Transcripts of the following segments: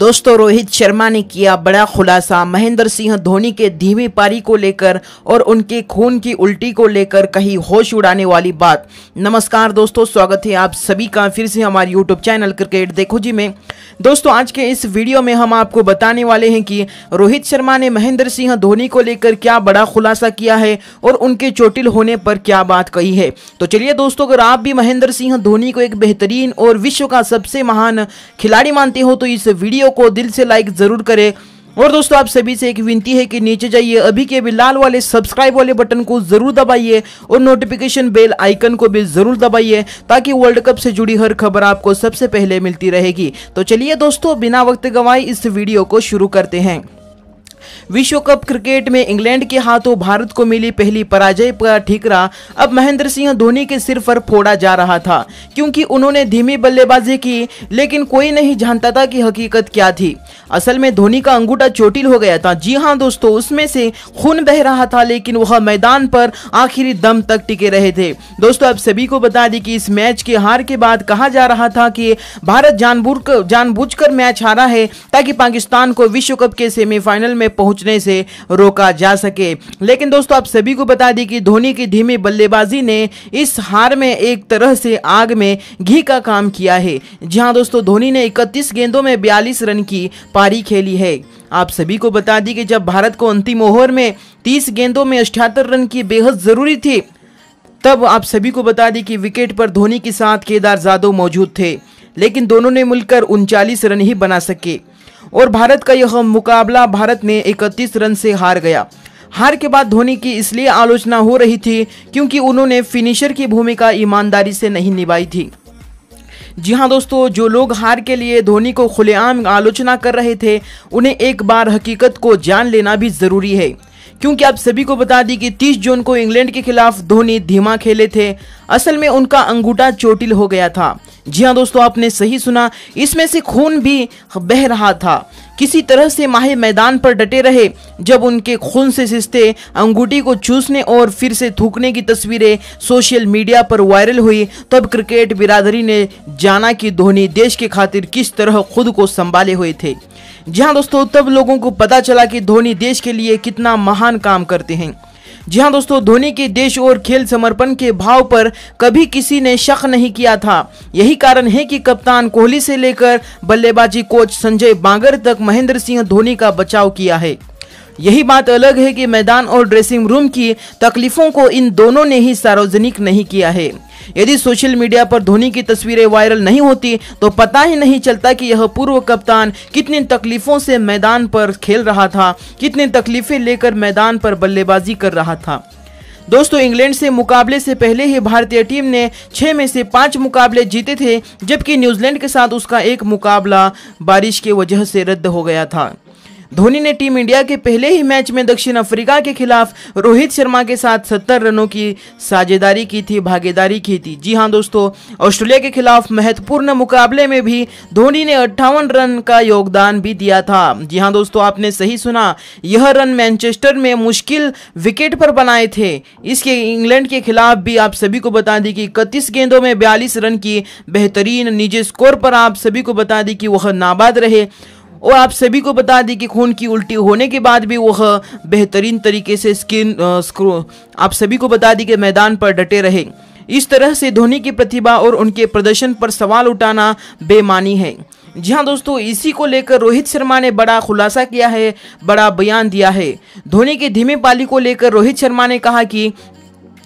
दोस्तों रोहित शर्मा ने किया बड़ा खुलासा महेंद्र सिंह धोनी के धीमी पारी को लेकर और उनके खून की उल्टी को लेकर कही होश उड़ाने वाली बात नमस्कार दोस्तों स्वागत है आप सभी का फिर से हमारे यूट्यूब चैनल क्रिकेट देखो जी में दोस्तों आज के इस वीडियो में हम आपको बताने वाले हैं कि रोहित शर्मा ने महेंद्र सिंह धोनी को लेकर क्या बड़ा खुलासा किया है और उनके चोटिल होने पर क्या बात कही है तो चलिए दोस्तों अगर आप भी महेंद्र सिंह धोनी को एक बेहतरीन और विश्व का सबसे महान खिलाड़ी मानते हो तो इस वीडियो को दिल से लाइक जरूर करें और दोस्तों आप सभी से एक विनती है कि नीचे जाइए अभी के अभी लाल वाले सब्सक्राइब वाले बटन को जरूर दबाइए और नोटिफिकेशन बेल आइकन को भी जरूर दबाइए ताकि वर्ल्ड कप से जुड़ी हर खबर आपको सबसे पहले मिलती रहेगी तो चलिए दोस्तों बिना वक्त गंवाए इस वीडियो को शुरू करते हैं विश्व कप क्रिकेट में इंग्लैंड के हाथों भारत को मिली पहली पराजय का ठीकरा अब महेंद्र सिंह धोनी के सिर पर फोड़ा जा रहा था क्योंकि उन्होंने धीमी बल्लेबाजी की लेकिन कोई नहीं जानता था कि हकीकत क्या थी असल में धोनी का अंगूठा चोटिल हो गया था जी हाँ दोस्तों उसमें से खून बह रहा था लेकिन वह मैदान पर आखिरी दम तक टिके रहे थे दोस्तों आप सभी को बता दें कि इस मैच के हार के बाद कहा जा रहा था कि भारत जानबूझ जानबूझकर मैच हारा है ताकि पाकिस्तान को विश्व कप के सेमीफाइनल में पहुंचने से रोका जा सके लेकिन दोस्तों आप सभी को बता दें कि धोनी की धीमी बल्लेबाजी ने इस हार में एक तरह से आग में घी का काम किया है जहां दोस्तों धोनी ने 31 गेंदों में 42 रन की पारी खेली है आप सभी को बता दी कि जब भारत को अंतिम ओवर में 30 गेंदों में अठहत्तर रन की बेहद ज़रूरी थी तब आप सभी को बता दी कि विकेट पर धोनी के साथ केदार जादव मौजूद थे लेकिन दोनों ने मिलकर उनचालीस रन ही बना सके और भारत का यह मुकाबला भारत में इकतीस रन से हार गया हार के बाद धोनी की इसलिए आलोचना हो रही थी क्योंकि उन्होंने फिनिशर की भूमिका ईमानदारी से नहीं निभाई थी जी हाँ दोस्तों जो लोग हार के लिए धोनी को खुलेआम आलोचना कर रहे थे उन्हें एक बार हकीकत को जान लेना भी ज़रूरी है क्योंकि आप सभी को बता दी कि 30 जून को इंग्लैंड के खिलाफ धोनी धीमा खेले थे असल में उनका अंगूठा चोटिल हो गया था जी हाँ दोस्तों आपने सही सुना इसमें से खून भी बह रहा था किसी तरह से माहे मैदान पर डटे रहे जब उनके खून से सिस्ते अंगूठी को चूसने और फिर से थूकने की तस्वीरें सोशल मीडिया पर वायरल हुई तब क्रिकेट बिरादरी ने जाना कि धोनी देश के खातिर किस तरह खुद को संभाले हुए थे जहां दोस्तों तब लोगों को पता चला कि धोनी देश के लिए कितना महान काम करते हैं जी हाँ दोस्तों धोनी के देश और खेल समर्पण के भाव पर कभी किसी ने शक नहीं किया था यही कारण है कि कप्तान कोहली से लेकर बल्लेबाजी कोच संजय बांगर तक महेंद्र सिंह धोनी का बचाव किया है यही बात अलग है कि मैदान और ड्रेसिंग रूम की तकलीफों को इन दोनों ने ही सार्वजनिक नहीं किया है यदि सोशल मीडिया पर धोनी की तस्वीरें वायरल नहीं होती तो पता ही नहीं चलता कि यह पूर्व कप्तान कितनी तकलीफों से मैदान पर खेल रहा था कितनी तकलीफें लेकर मैदान पर बल्लेबाजी कर रहा था दोस्तों इंग्लैंड से मुकाबले से पहले ही भारतीय टीम ने छः में से पाँच मुकाबले जीते थे जबकि न्यूजीलैंड के साथ उसका एक मुकाबला बारिश की वजह से रद्द हो गया था धोनी ने टीम इंडिया के पहले ही मैच में दक्षिण अफ्रीका के खिलाफ रोहित शर्मा के साथ 70 रनों की साझेदारी की थी भागीदारी की थी जी हाँ दोस्तों ऑस्ट्रेलिया के खिलाफ महत्वपूर्ण मुकाबले में भी धोनी ने अट्ठावन रन का योगदान भी दिया था जी हाँ दोस्तों आपने सही सुना यह रन मैनचेस्टर में मुश्किल विकेट पर बनाए थे इसके इंग्लैंड के खिलाफ भी आप सभी को बता दी कि इकतीस गेंदों में बयालीस रन की बेहतरीन निजी स्कोर पर आप सभी को बता दी कि वह नाबाद रहे और आप सभी को बता दें कि खून की उल्टी होने के बाद भी वह बेहतरीन तरीके से स्किन आप सभी को बता दें कि मैदान पर डटे रहे इस तरह से धोनी की प्रतिभा और उनके प्रदर्शन पर सवाल उठाना बेमानी है जी हाँ दोस्तों इसी को लेकर रोहित शर्मा ने बड़ा खुलासा किया है बड़ा बयान दिया है धोनी के धीमे पाली को लेकर रोहित शर्मा ने कहा कि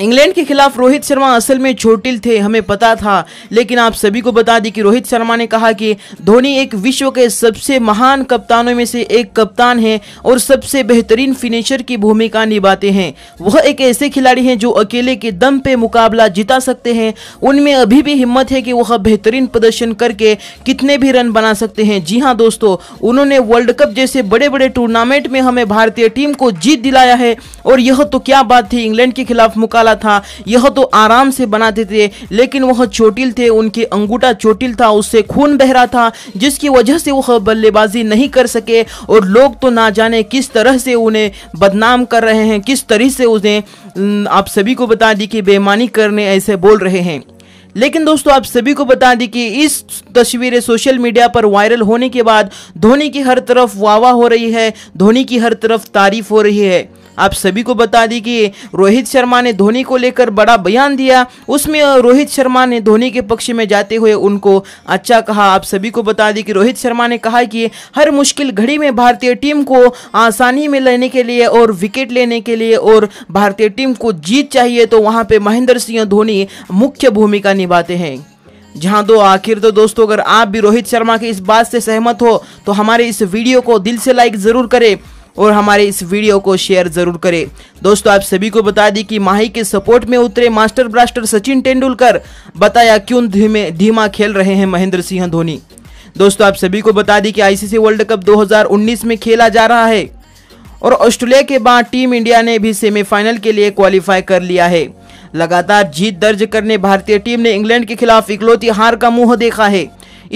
इंग्लैंड के खिलाफ रोहित शर्मा असल में चोटिल थे हमें पता था लेकिन आप सभी को बता दी कि रोहित शर्मा ने कहा कि धोनी एक विश्व के सबसे महान कप्तानों में से एक कप्तान है और सबसे बेहतरीन फिनिशर की भूमिका निभाते हैं वह एक ऐसे खिलाड़ी हैं जो अकेले के दम पे मुकाबला जिता सकते हैं उनमें अभी भी हिम्मत है कि वह बेहतरीन प्रदर्शन करके कितने भी रन बना सकते हैं जी हाँ दोस्तों उन्होंने वर्ल्ड कप जैसे बड़े बड़े टूर्नामेंट में हमें भारतीय टीम को जीत दिलाया है और यह तो क्या बात थी इंग्लैंड के खिलाफ मुकाबला वाला था यह तो आराम से बनाते थे लेकिन वह चोटिल थे उनके अंगूठा चोटिल था उससे खून बह रहा था जिसकी वजह से वह बल्लेबाजी नहीं कर सके और लोग तो ना जाने किस तरह से उन्हें बदनाम कर रहे हैं किस तरह से उन्हें आप सभी को बता दी कि बेमानी करने ऐसे बोल रहे हैं लेकिन दोस्तों आप सभी को बता दें कि इस तस्वीरें सोशल मीडिया पर वायरल होने के बाद धोनी की हर तरफ वाह हो रही है धोनी की हर तरफ तारीफ हो रही है आप सभी को बता दी कि रोहित शर्मा ने धोनी को लेकर बड़ा बयान दिया उसमें रोहित शर्मा ने धोनी के पक्ष में जाते हुए उनको अच्छा कहा आप सभी को बता दी कि रोहित शर्मा ने कहा कि हर मुश्किल घड़ी में भारतीय टीम को आसानी में लेने के लिए और विकेट लेने के लिए और भारतीय टीम को जीत चाहिए तो वहाँ पर महेंद्र सिंह धोनी मुख्य भूमिका निभाते हैं जहाँ दो आखिर तो दोस्तों अगर आप भी रोहित शर्मा की इस बात से सहमत हो तो हमारे इस वीडियो को दिल से लाइक ज़रूर करें और हमारे इस वीडियो को शेयर जरूर करें दोस्तों आप सभी को बता दी कि माही के सपोर्ट में उतरे मास्टर ब्लास्टर सचिन तेंदुलकर बताया क्यों धीमे धीमा खेल रहे हैं महेंद्र सिंह धोनी दोस्तों आप सभी को बता दी कि आईसीसी वर्ल्ड कप 2019 में खेला जा रहा है और ऑस्ट्रेलिया के बाद टीम इंडिया ने भी सेमीफाइनल के लिए क्वालिफाई कर लिया है लगातार जीत दर्ज करने भारतीय टीम ने इंग्लैंड के खिलाफ इकलौती हार का मुंह देखा है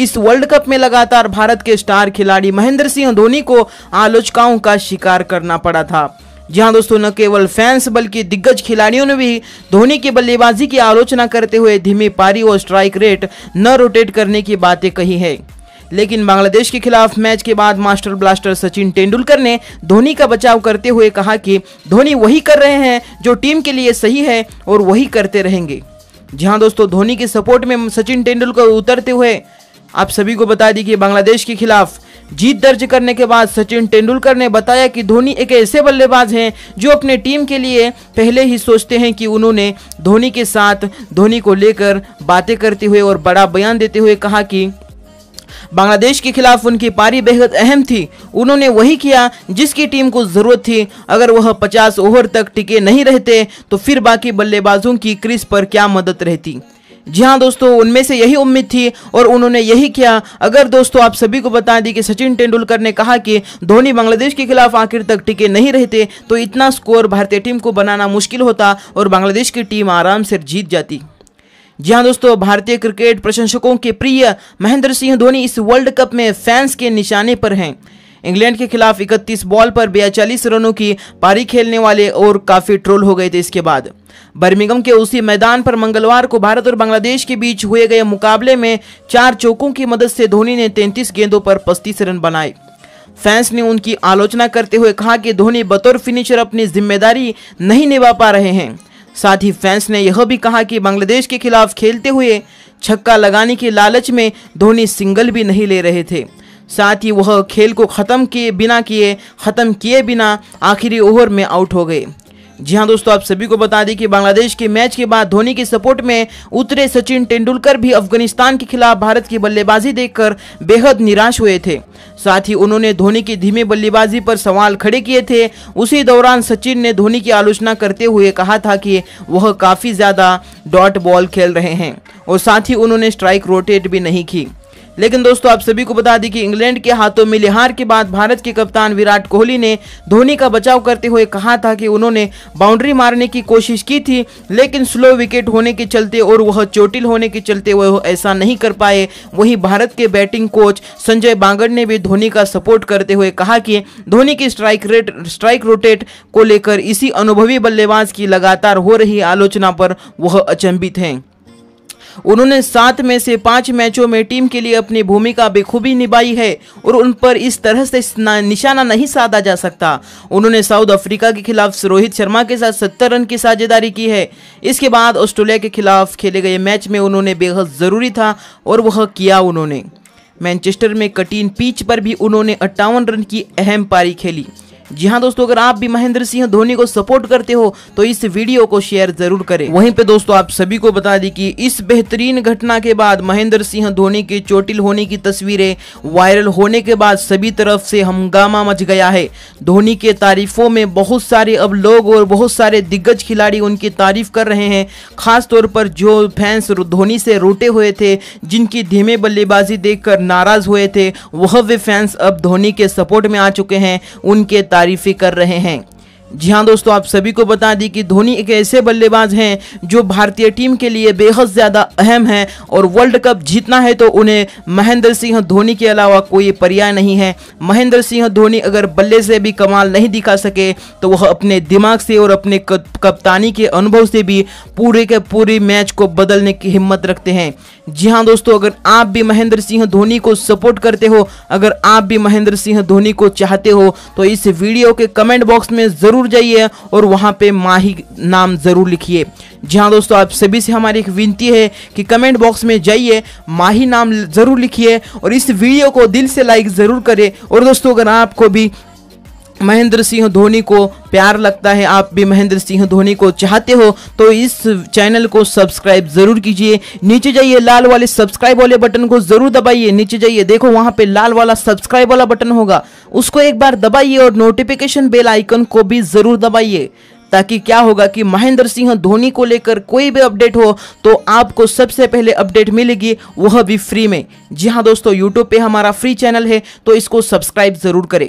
इस वर्ल्ड कप में लगातार भारत के स्टार खिलाड़ी महेंद्र सिंह धोनी को आलोचकाओं का शिकार करना पड़ा था जहां दोस्तों न केवल फैंस बल्कि दिग्गज खिलाड़ियों ने भी धोनी की बल्लेबाजी की आलोचना करते हुए धीमी पारी और स्ट्राइक रेट न रोटेट करने की बातें कही है लेकिन बांग्लादेश के खिलाफ मैच के बाद मास्टर ब्लास्टर सचिन तेंदुलकर ने धोनी का बचाव करते हुए कहा कि धोनी वही कर रहे हैं जो टीम के लिए सही है और वही करते रहेंगे जहां दोस्तों धोनी के सपोर्ट में सचिन तेंदुलकर उतरते हुए आप सभी को बता दी कि बांग्लादेश के खिलाफ जीत दर्ज करने के बाद सचिन तेंदुलकर ने बताया कि धोनी एक ऐसे बल्लेबाज हैं जो अपने टीम के लिए पहले ही सोचते हैं कि उन्होंने धोनी के साथ धोनी को लेकर बातें करते हुए और बड़ा बयान देते हुए कहा कि बांग्लादेश के खिलाफ उनकी पारी बेहद अहम थी उन्होंने वही किया जिसकी टीम को जरूरत थी अगर वह 50 ओवर तक टिके नहीं रहते तो फिर बाकी बल्लेबाजों की क्रिस पर क्या मदद रहती जी हाँ दोस्तों उनमें से यही उम्मीद थी और उन्होंने यही किया अगर दोस्तों आप सभी को बता दी कि सचिन तेंदुलकर ने कहा कि धोनी बांग्लादेश के खिलाफ आखिर तक टिके नहीं रहते तो इतना स्कोर भारतीय टीम को बनाना मुश्किल होता और बांग्लादेश की टीम आराम से जीत जाती जी हाँ दोस्तों भारतीय क्रिकेट प्रशंसकों के प्रिय महेंद्र सिंह धोनी इस वर्ल्ड कप में फैंस के निशाने पर हैं इंग्लैंड के खिलाफ इकतीस बॉल पर बयालीस रनों की पारी खेलने वाले और काफी ट्रोल हो गए थे इसके बाद बर्मिंगम के उसी मैदान पर मंगलवार को भारत और बांग्लादेश के बीच हुए गए मुकाबले में चार चौकों की मदद से धोनी ने तैंतीस गेंदों पर पस्तीस रन बनाए फैंस ने उनकी आलोचना करते हुए कहा कि धोनी बतौर फिनिशर अपनी जिम्मेदारी नहीं निभा पा रहे हैं साथ ही फैंस ने यह भी कहा कि बांग्लादेश के खिलाफ खेलते हुए छक्का लगाने के लालच में धोनी सिंगल भी नहीं ले रहे थे साथ ही वह खेल को ख़त्म किए बिना किए ख़त्म किए बिना आखिरी ओवर में आउट हो गए जी हाँ दोस्तों आप सभी को बता दें कि बांग्लादेश के मैच के बाद धोनी के सपोर्ट में उतरे सचिन तेंदुलकर भी अफगानिस्तान के खिलाफ भारत की बल्लेबाजी देखकर बेहद निराश हुए थे साथ ही उन्होंने धोनी की धीमे बल्लेबाजी पर सवाल खड़े किए थे उसी दौरान सचिन ने धोनी की आलोचना करते हुए कहा था कि वह काफ़ी ज़्यादा डॉट बॉल खेल रहे हैं और साथ ही उन्होंने स्ट्राइक रोटेट भी नहीं की लेकिन दोस्तों आप सभी को बता दें कि इंग्लैंड के हाथों मिली हार के बाद भारत के कप्तान विराट कोहली ने धोनी का बचाव करते हुए कहा था कि उन्होंने बाउंड्री मारने की कोशिश की थी लेकिन स्लो विकेट होने के चलते और वह चोटिल होने के चलते वह ऐसा नहीं कर पाए वहीं भारत के बैटिंग कोच संजय बांगड़ ने भी धोनी का सपोर्ट करते हुए कहा कि धोनी की स्ट्राइक रेट स्ट्राइक रोटेट को लेकर इसी अनुभवी बल्लेबाज की लगातार हो रही आलोचना पर वह अचंभित हैं उन्होंने सात में से पांच मैचों में टीम के लिए अपनी भूमिका बेखूबी निभाई है और उन पर इस तरह से निशाना नहीं साधा जा सकता उन्होंने साउथ अफ्रीका के खिलाफ रोहित शर्मा के साथ सत्तर रन की साझेदारी की है इसके बाद ऑस्ट्रेलिया के खिलाफ खेले गए मैच में उन्होंने बेहद ज़रूरी था और वह किया उन्होंने मैनचेस्टर में कठिन पिच पर भी उन्होंने अट्ठावन रन की अहम पारी खेली जी हाँ दोस्तों अगर आप भी महेंद्र सिंह धोनी को सपोर्ट करते हो तो इस वीडियो को शेयर जरूर करें वहीं पे दोस्तों आप सभी को बता दी कि इस बेहतरीन घटना के बाद महेंद्र सिंह धोनी के चोटिल होने की तस्वीरें वायरल होने के बाद सभी तरफ से हंगामा मच गया है धोनी के तारीफों में बहुत सारे अब लोग और बहुत सारे दिग्गज खिलाड़ी उनकी तारीफ कर रहे हैं खासतौर पर जो फैंस धोनी से रूटे हुए थे जिनकी धीमे बल्लेबाजी देखकर नाराज हुए थे वह वे फैंस अब धोनी के सपोर्ट में आ चुके हैं उनके तारीफी कर रहे हैं जी हाँ दोस्तों आप सभी को बता दी कि धोनी एक ऐसे बल्लेबाज हैं जो भारतीय टीम के लिए बेहद ज़्यादा अहम हैं और वर्ल्ड कप जीतना है तो उन्हें महेंद्र सिंह धोनी के अलावा कोई पर्याय नहीं है महेंद्र सिंह धोनी अगर बल्ले से भी कमाल नहीं दिखा सके तो वह अपने दिमाग से और अपने कप्तानी के अनुभव से भी पूरे के पूरे मैच को बदलने की हिम्मत रखते हैं जी हाँ दोस्तों अगर आप भी महेंद्र सिंह धोनी को सपोर्ट करते हो अगर आप भी महेंद्र सिंह धोनी को चाहते हो तो इस वीडियो के कमेंट बॉक्स में ज़रूर ज़रूर जाइए और वहाँ पे माही नाम ज़रूर लिखिए जी हाँ दोस्तों आप सभी से हमारी एक विनती है कि कमेंट बॉक्स में जाइए माही नाम ज़रूर लिखिए और इस वीडियो को दिल से लाइक ज़रूर करें और दोस्तों अगर आपको भी महेंद्र सिंह धोनी को प्यार लगता है आप भी महेंद्र सिंह धोनी को चाहते हो तो इस चैनल को सब्सक्राइब जरूर कीजिए नीचे जाइए लाल वाले सब्सक्राइब वाले बटन को जरूर दबाइए नीचे जाइए देखो वहां पे लाल वाला सब्सक्राइब वाला बटन होगा उसको एक बार दबाइए और नोटिफिकेशन बेल आइकन को भी जरूर दबाइए ताकि क्या होगा कि महेंद्र सिंह धोनी को लेकर कोई भी अपडेट हो तो आपको सबसे पहले अपडेट मिलेगी वह भी फ्री में जी हाँ दोस्तों यूट्यूब पे हमारा फ्री चैनल है तो इसको सब्सक्राइब जरूर करें